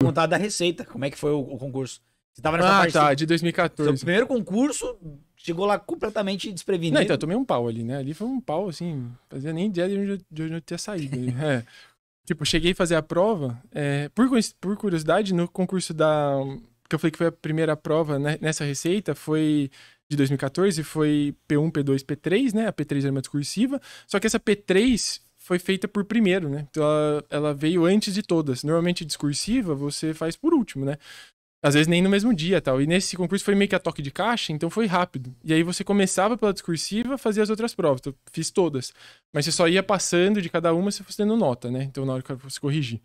contar da Receita, como é que foi o, o concurso. Você tava nessa ah, tá, parte. tá, de 2014. Seu primeiro concurso chegou lá completamente desprevenido. Não, então eu tomei um pau ali, né? Ali foi um pau, assim, fazia nem ideia de onde eu, de onde eu tinha saído. Né? é. Tipo, cheguei a fazer a prova, é, por, por curiosidade, no concurso da. Que eu falei que foi a primeira prova né, nessa receita, foi de 2014 foi P1, P2, P3, né? A P3 era uma discursiva. Só que essa P3 foi feita por primeiro, né? Então ela, ela veio antes de todas. Normalmente discursiva você faz por último, né? Às vezes nem no mesmo dia tal. E nesse concurso foi meio que a toque de caixa, então foi rápido. E aí você começava pela discursiva, fazia as outras provas. Então, fiz todas. Mas você só ia passando de cada uma se fosse dando nota, né? Então na hora que você corrigir.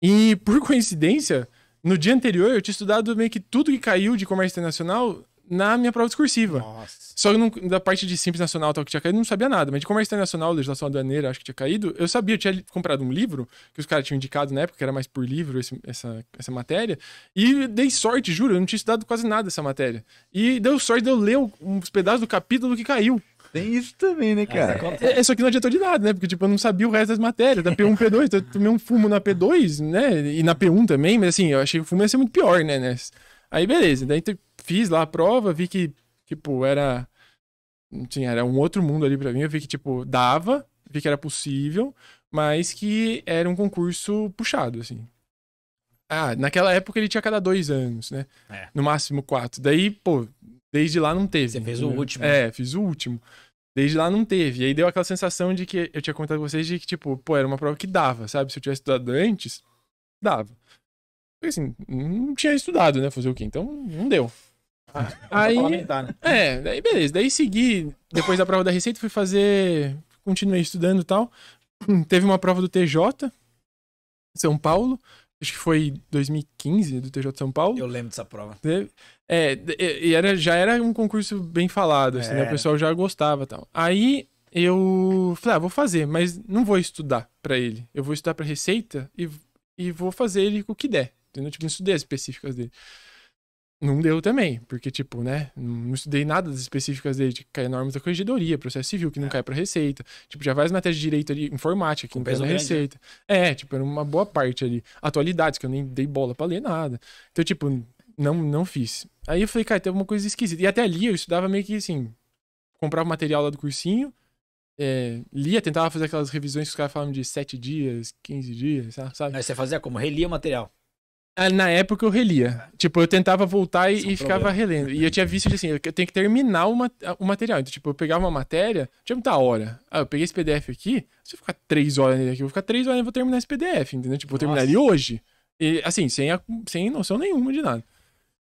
E por coincidência, no dia anterior eu tinha estudado meio que tudo que caiu de comércio internacional na minha prova discursiva. Nossa. Só que da parte de simples nacional tal que tinha caído, não sabia nada. Mas de comércio internacional, legislação aduaneira, acho que tinha caído, eu sabia, eu tinha comprado um livro que os caras tinham indicado na época, que era mais por livro esse, essa, essa matéria. E dei sorte, juro, eu não tinha estudado quase nada essa matéria. E deu sorte de eu ler uns pedaços do capítulo que caiu. Tem isso também, né, cara? É, é, só que não adiantou de nada, né? Porque, tipo, eu não sabia o resto das matérias, da P1, P2. Eu tomei um fumo na P2, né? E na P1 também, mas assim, eu achei que o fumo ia ser muito pior, né? Aí beleza, daí fiz lá a prova, vi que, tipo, era. tinha era um outro mundo ali para mim. Eu vi que, tipo, dava, vi que era possível, mas que era um concurso puxado, assim. Ah, naquela época ele tinha cada dois anos, né? É. No máximo quatro. Daí, pô, desde lá não teve. Você fez o último. É, fiz o último. Desde lá não teve. E aí deu aquela sensação de que eu tinha contado com vocês de que, tipo, pô, era uma prova que dava, sabe? Se eu tivesse estudado antes, dava. Porque assim, não tinha estudado, né? Fazer o quê? Então, não deu. Ah, aí, né? é, daí beleza. Daí segui, depois da prova da Receita, fui fazer, continuei estudando e tal. Teve uma prova do TJ, São Paulo. Acho que foi 2015, do TJ São Paulo. Eu lembro dessa prova. é, e era, já era um concurso bem falado, assim, é. né? O é. pessoal já gostava e tal. Aí eu falei, ah, vou fazer, mas não vou estudar para ele. Eu vou estudar para Receita e, e vou fazer ele com o que der. Entendeu? Tipo, não estudei as específicas dele. Não deu também, porque, tipo, né? Não estudei nada das específicas dele, de tipo, cair é normas da corregedoria, processo civil, que não é. cai pra receita. Tipo, já várias matérias de direito ali, informática, que não cai na né? receita. É, tipo, era uma boa parte ali. Atualidades, que eu nem dei bola pra ler nada. Então, tipo, não, não fiz. Aí eu falei, cara, tem alguma coisa esquisita. E até ali eu estudava meio que assim, comprava material lá do cursinho, é, lia, tentava fazer aquelas revisões que os caras falavam de 7 dias, 15 dias, sabe? Aí você fazia como? Relia o material. Ah, na época eu relia. Tipo, eu tentava voltar e, é e ficava relendo. E eu tinha visto assim, eu tenho que terminar o, o material. Então, tipo, eu pegava uma matéria, tinha muita hora. Ah, eu peguei esse PDF aqui, se eu ficar três horas nele aqui, eu vou ficar três horas e vou terminar esse PDF, entendeu? Tipo, vou terminar Nossa. ele hoje. E, assim, sem, a, sem noção nenhuma de nada.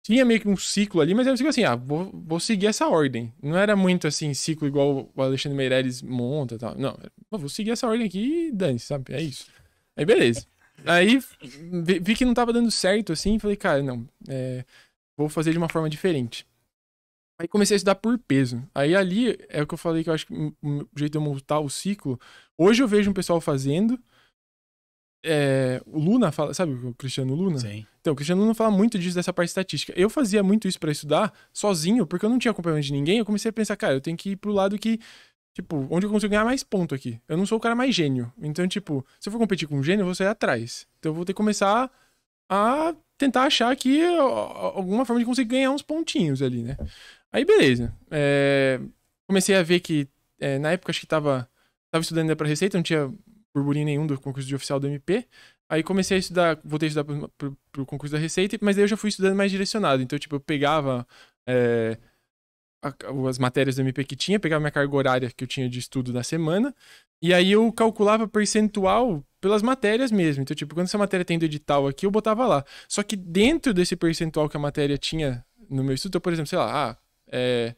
Tinha meio que um ciclo ali, mas eu fico assim, ah, vou, vou seguir essa ordem. Não era muito assim, ciclo igual o Alexandre Meirelles monta e tal. Não, vou seguir essa ordem aqui e dane sabe? É isso. Aí beleza. Aí vi que não tava dando certo, assim, falei, cara, não, é, vou fazer de uma forma diferente. Aí comecei a estudar por peso. Aí ali é o que eu falei que eu acho que o jeito de eu montar o ciclo. Hoje eu vejo um pessoal fazendo. É, o Luna fala, sabe o Cristiano Luna? Sim. Então, o Cristiano Luna fala muito disso, dessa parte estatística. Eu fazia muito isso para estudar sozinho, porque eu não tinha acompanhamento de ninguém. Eu comecei a pensar, cara, eu tenho que ir pro lado que Tipo, onde eu consigo ganhar mais ponto aqui? Eu não sou o cara mais gênio. Então, tipo, se eu for competir com um gênio, eu vou sair atrás. Então eu vou ter que começar a tentar achar aqui alguma forma de conseguir ganhar uns pontinhos ali, né? Aí, beleza. É... Comecei a ver que, é, na época, acho que tava, tava estudando ainda pra Receita, não tinha burburinho nenhum do concurso de oficial do MP. Aí comecei a estudar, voltei a estudar pro, pro, pro concurso da Receita, mas daí eu já fui estudando mais direcionado. Então, tipo, eu pegava... É as matérias do MP que tinha, pegava minha carga horária que eu tinha de estudo na semana, e aí eu calculava percentual pelas matérias mesmo. Então, tipo, quando essa matéria tem do edital aqui, eu botava lá. Só que dentro desse percentual que a matéria tinha no meu estudo, então, por exemplo, sei lá, ah, é,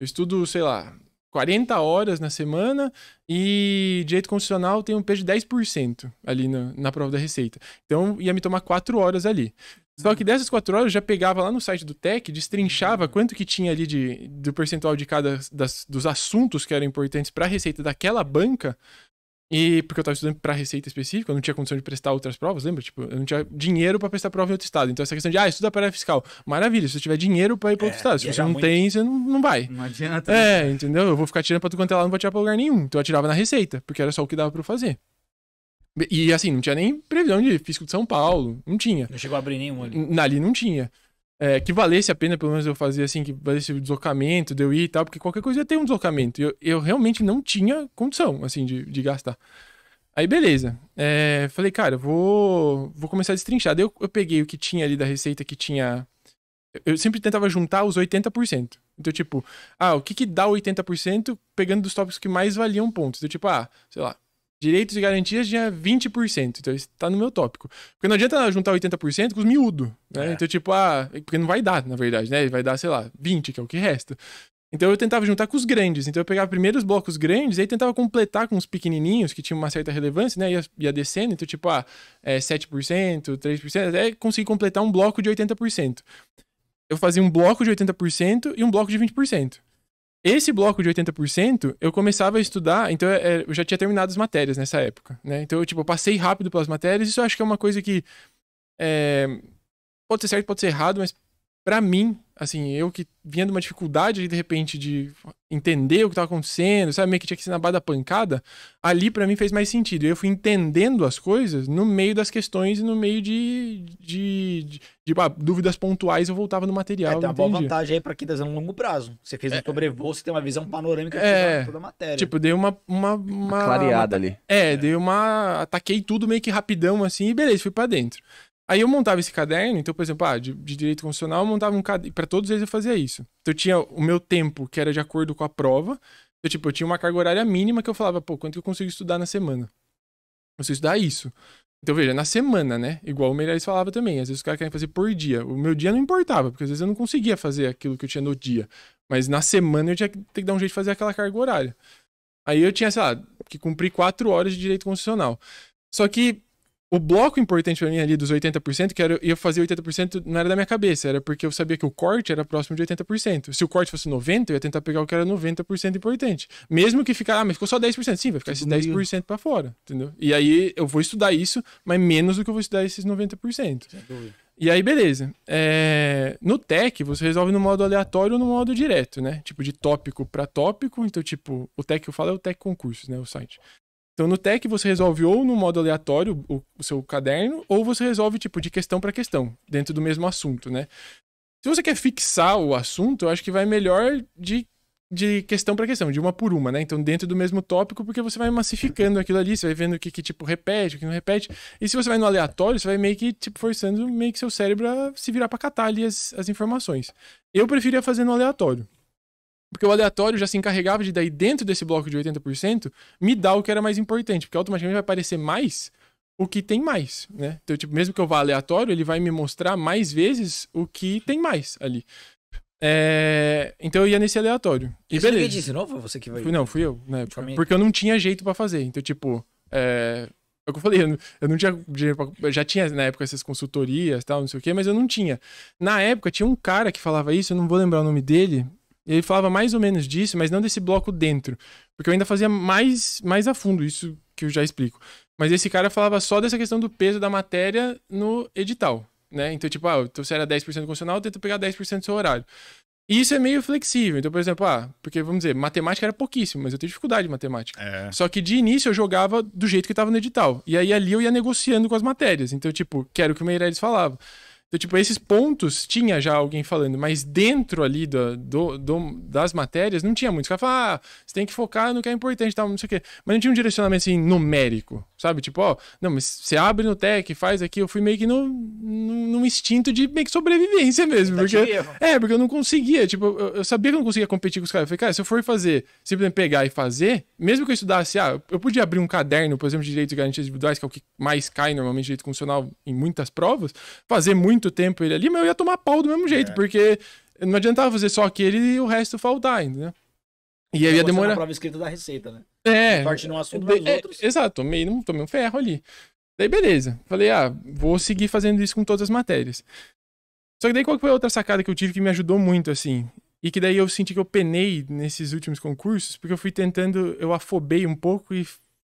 eu estudo, sei lá, 40 horas na semana e direito constitucional tem um peso de 10% ali na, na prova da Receita. Então ia me tomar 4 horas ali. Só que dessas quatro horas eu já pegava lá no site do Tec, destrinchava quanto que tinha ali de, do percentual de cada das, dos assuntos que eram importantes para a receita daquela banca. E porque eu estava estudando para receita específica, eu não tinha condição de prestar outras provas, lembra? Tipo, eu não tinha dinheiro para prestar prova em outro estado. Então essa questão de, ah, estuda para fiscal. Maravilha, se você tiver dinheiro para ir para outro é, estado. Se você não muito... tem, você não, não vai. Não adianta. É, entendeu? Eu vou ficar tirando para tu quanto é lá, não vou tirar para lugar nenhum. Então eu atirava na receita, porque era só o que dava para eu fazer. E assim, não tinha nem previsão de fisco de São Paulo. Não tinha. Não chegou a abrir nenhum ali. Ali não tinha. É, que valesse a pena, pelo menos, eu fazer assim, que valesse o deslocamento, de eu ir e tal, porque qualquer coisa ia ter um deslocamento. Eu, eu realmente não tinha condição, assim, de, de gastar. Aí, beleza. É, falei, cara, vou, vou começar a destrinchar. Daí eu, eu peguei o que tinha ali da receita que tinha. Eu sempre tentava juntar os 80%. Então, tipo, ah, o que que dá 80% pegando dos tópicos que mais valiam pontos? Então, tipo, ah, sei lá, Direitos e garantias tinha é 20%. Então isso tá no meu tópico. Porque não adianta juntar 80% com os miúdos, né? É. Então, tipo, ah, porque não vai dar, na verdade, né? Vai dar, sei lá, 20, que é o que resta. Então eu tentava juntar com os grandes. Então eu pegava primeiro os blocos grandes, aí tentava completar com os pequenininhos, que tinham uma certa relevância, né? Ia, ia descendo, então tipo, ah, é 7%, 3%, até conseguir completar um bloco de 80%. Eu fazia um bloco de 80% e um bloco de 20%. Esse bloco de 80%, eu começava a estudar, então é, é, eu já tinha terminado as matérias nessa época, né? Então, eu, tipo, eu passei rápido pelas matérias, isso eu acho que é uma coisa que é, pode ser certo, pode ser errado, mas para mim, assim, eu que vinha de uma dificuldade de repente de entender o que tava acontecendo, sabe, meio que tinha que ser na base da pancada, ali para mim fez mais sentido. Eu fui entendendo as coisas no meio das questões e no meio de, de, de, de ah, dúvidas pontuais eu voltava no é, material. É, tem uma boa vantagem aí pra quem tá um longo prazo. Você fez um é, sobrevoo, você tem uma visão panorâmica é, de toda a matéria. Tipo, dei uma... Uma, uma, uma clareada uma, ali. É, é, dei uma... Ataquei tudo meio que rapidão assim e beleza, fui para dentro. Aí eu montava esse caderno, então, por exemplo, ah, de, de direito constitucional, eu montava um caderno. Para todos eles eu fazia isso. Então, eu tinha o meu tempo, que era de acordo com a prova. Então, tipo, eu tinha uma carga horária mínima que eu falava, pô, quanto que eu consigo estudar na semana? Eu consigo estudar isso. Então, veja, na semana, né? Igual o Melhores falava também. Às vezes os caras querem fazer por dia. O meu dia não importava, porque às vezes eu não conseguia fazer aquilo que eu tinha no dia. Mas na semana eu tinha que ter que dar um jeito de fazer aquela carga horária. Aí eu tinha, sei lá, que cumprir quatro horas de direito constitucional. Só que o bloco importante para mim ali dos 80%, que era eu fazer 80% não era da minha cabeça, era porque eu sabia que o corte era próximo de 80%. Se o corte fosse 90, eu ia tentar pegar o que era 90% importante. Mesmo que ficar, ah, mas ficou só 10%, sim, vai ficar esses 10% tipo para fora, entendeu? E aí eu vou estudar isso, mas menos do que eu vou estudar esses 90%. E aí, beleza. É... No tech, você resolve no modo aleatório ou no modo direto, né? Tipo, de tópico para tópico. Então, tipo, o tech que eu falo é o tech concursos, né? O site. Então, no TEC, você resolve ou no modo aleatório o, o seu caderno, ou você resolve, tipo, de questão para questão, dentro do mesmo assunto, né? Se você quer fixar o assunto, eu acho que vai melhor de, de questão para questão, de uma por uma, né? Então, dentro do mesmo tópico, porque você vai massificando aquilo ali, você vai vendo o que, que tipo, repete, o que não repete. E se você vai no aleatório, você vai meio que, tipo, forçando meio que seu cérebro a se virar para catar ali as, as informações. Eu preferia fazer no aleatório. Porque o aleatório já se encarregava de daí dentro desse bloco de 80% me dar o que era mais importante, porque automaticamente vai aparecer mais o que tem mais, né? Então, tipo, mesmo que eu vá aleatório, ele vai me mostrar mais vezes o que tem mais ali. É... Então eu ia nesse aleatório. E Isso beleza. disse, não? você que vai. Fui, não, fui eu, né? Tipo, porque eu não tinha jeito para fazer. Então, tipo, é... É o que eu falei, eu não, eu não tinha dinheiro pra, Já tinha na época essas consultorias tal, não sei o quê, mas eu não tinha. Na época tinha um cara que falava isso, eu não vou lembrar o nome dele, ele falava mais ou menos disso, mas não desse bloco dentro. Porque eu ainda fazia mais, mais a fundo isso que eu já explico. Mas esse cara falava só dessa questão do peso da matéria no edital, né? Então, tipo, ah, então você era 10% constitucional, tenta pegar 10% do seu horário. E isso é meio flexível. Então, por exemplo, ah, porque vamos dizer, matemática era pouquíssimo, mas eu tenho dificuldade de matemática. É. Só que de início eu jogava do jeito que estava no edital. E aí ali eu ia negociando com as matérias. Então, tipo, quero que o Meirelles falava. Então, tipo, esses pontos tinha já alguém falando, mas dentro ali do, do, do das matérias não tinha muito. Os caras ah, você tem que focar no que é importante, tal, não sei o quê. Mas não tinha um direcionamento assim numérico, sabe? Tipo, ó, não, mas você abre no tech, faz aqui. Eu fui meio que no, no, num instinto de meio que sobrevivência mesmo. Porque, é, porque eu não conseguia. Tipo, eu, eu, sabia que eu não conseguia competir com os caras. Eu falei, cara, se eu for fazer, simplesmente pegar e fazer, mesmo que eu estudasse, ah, eu podia abrir um caderno, por exemplo, de direitos e garantias individuais, que é o que mais cai normalmente, direito constitucional em muitas provas, fazer muito muito tempo ele ali, mas eu ia tomar pau do mesmo jeito, é. porque não adiantava fazer só aquele e o resto faltar, entendeu? E aí ia demorar. a prova escrita da receita, né? É. Parte num assunto, mas é, outros. É, exato, tomei, tomei um ferro ali. Daí beleza. Falei, ah, vou seguir fazendo isso com todas as matérias. Só que daí qual foi a outra sacada que eu tive que me ajudou muito, assim? E que daí eu senti que eu penei nesses últimos concursos, porque eu fui tentando, eu afobei um pouco e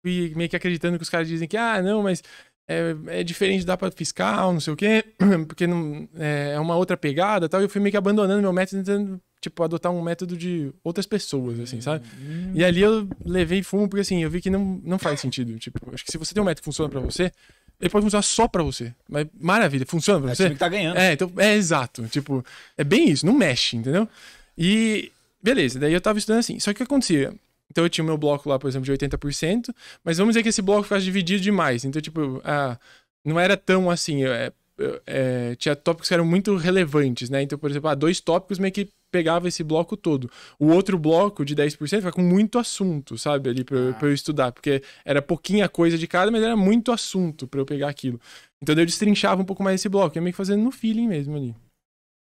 fui meio que acreditando que os caras dizem que, ah, não, mas é, é diferente da para fiscal, não sei o quê, porque não, é, é uma outra pegada e tal. E eu fui meio que abandonando meu método, tentando, tipo, adotar um método de outras pessoas, assim, sabe? Hum. E ali eu levei fumo, porque assim, eu vi que não, não faz sentido. Tipo, acho que se você tem um método que funciona para você, ele pode funcionar só pra você. Mas maravilha, funciona pra é você. Time que tá ganhando. É, então, é exato. Tipo, é bem isso, não mexe, entendeu? E beleza, daí eu tava estudando assim. Só que o que acontecia? Então eu tinha o meu bloco lá, por exemplo, de 80%, mas vamos dizer que esse bloco ficasse dividido demais. Então, tipo, ah, não era tão assim. É, eu, é, tinha tópicos que eram muito relevantes, né? Então, por exemplo, ah, dois tópicos meio que pegava esse bloco todo. O outro bloco de 10% ficava com muito assunto, sabe? Ali pra, ah. pra, eu estudar, porque era pouquinha coisa de cada, mas era muito assunto para eu pegar aquilo. Então eu destrinchava um pouco mais esse bloco, ia meio que fazendo no feeling mesmo ali.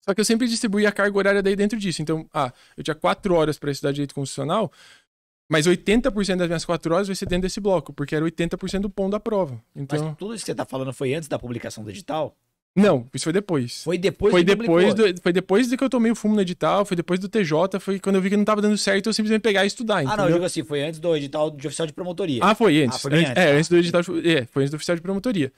Só que eu sempre distribuía a carga horária daí dentro disso. Então, ah, eu tinha quatro horas para estudar direito constitucional, mas 80% das minhas quatro horas vai ser dentro desse bloco, porque era 80% do pão da prova. Então... Mas tudo isso que você está falando foi antes da publicação do edital? Não, isso foi depois. Foi depois foi depois do, Foi depois de que eu tomei o fumo no edital, foi depois do TJ, foi quando eu vi que não estava dando certo, eu simplesmente pegar e estudar. Entendeu? Ah, não, eu digo assim, foi antes do edital de oficial de promotoria. Ah, foi ah, antes. Ah, foi antes. É, tá. antes do edital. É, foi antes do oficial de promotoria.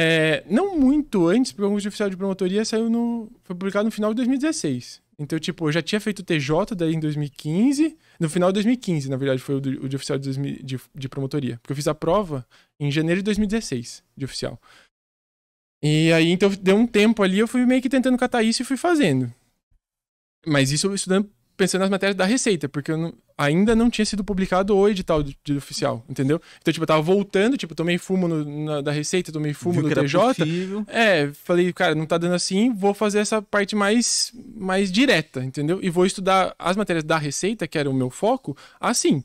É, não muito antes, porque o concurso de oficial de promotoria saiu no. Foi publicado no final de 2016. Então, tipo, eu já tinha feito o TJ daí em 2015. No final de 2015, na verdade, foi o de, o de oficial de, de, de promotoria. Porque eu fiz a prova em janeiro de 2016, de oficial. E aí, então, deu um tempo ali, eu fui meio que tentando catar isso e fui fazendo. Mas isso eu estudando pensando nas matérias da Receita, porque não, ainda não tinha sido publicado o edital de, de oficial, entendeu? Então, tipo, eu tava voltando, tipo, tomei fumo no, na, da Receita, tomei fumo Viu do TJ. É, falei, cara, não tá dando assim, vou fazer essa parte mais, mais direta, entendeu? E vou estudar as matérias da Receita, que era o meu foco, assim.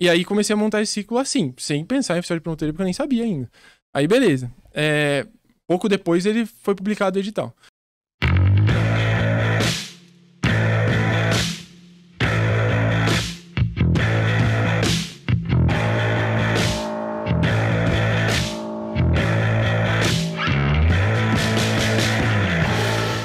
E aí comecei a montar esse ciclo assim, sem pensar em oficial de promotoria, porque eu nem sabia ainda. Aí, beleza. É, pouco depois ele foi publicado o edital.